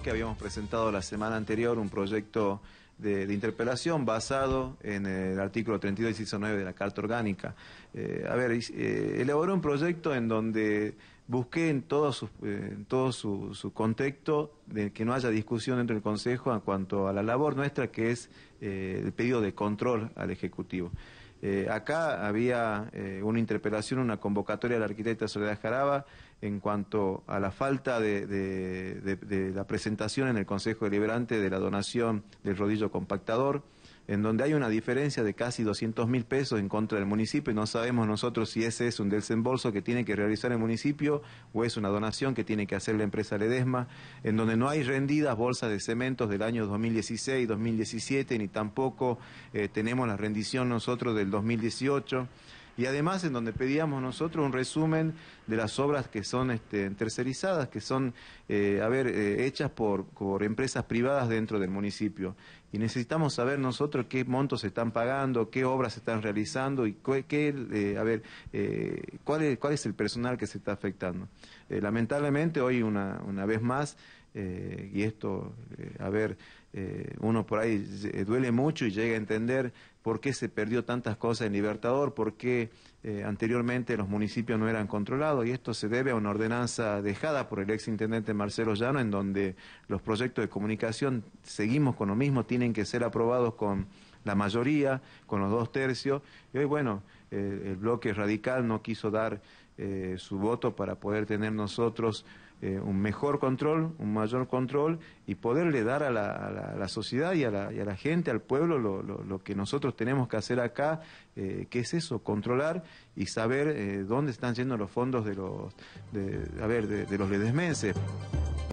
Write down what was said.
que habíamos presentado la semana anterior un proyecto de, interpelación basado en el artículo 32, de la Carta Orgánica. Eh, a ver, eh, elaboré un proyecto en donde busqué en todo su, eh, contexto de que no haya discusión dentro del Consejo en cuanto a la labor nuestra que es el pedido de control al Ejecutivo. Eh, acá había eh, una interpelación, una convocatoria de la arquitecta Soledad Jaraba en cuanto a la falta de la presentación en el Consejo Deliberante de la donación del rodillo compactador en donde hay una diferencia de casi 200 mil pesos en contra del municipio y no sabemos nosotros si ese es un desembolso que tiene que realizar el municipio o es una donación que tiene que hacer la empresa Ledesma, en donde no hay rendidas bolsas de cementos del año 2016, 2017, ni tampoco eh, tenemos la rendición nosotros del 2018 y además en donde pedíamos nosotros un resumen de las obras que son este, tercerizadas, que son, eh, ver, eh, hechas por, por empresas privadas dentro del municipio. Y necesitamos saber nosotros qué montos se están pagando, qué obras se están realizando y qué, eh, a ver, cuál, es, cuál es el personal que se está afectando. lamentablemente hoy, una, una vez más, eh, y esto, eh, a ver, eh, uno por ahí duele mucho y llega a entender por qué se perdió tantas cosas en Libertador, por qué anteriormente los municipios no eran controlados, y esto se debe a una ordenanza dejada por el ex intendente Marcelo Llano, en donde los proyectos de comunicación, seguimos con lo mismo, tienen que ser aprobados con la mayoría, con los dos tercios, y hoy, bueno, el bloque radical no quiso dar eh, su voto para poder tener nosotros eh, un mejor control, un mayor control y poderle dar a la, sociedad y a la, gente, al pueblo, lo, que nosotros tenemos que hacer acá, eh, que es eso, controlar y saber dónde están yendo los fondos de los, de, a ver, de, de los ledesmenses.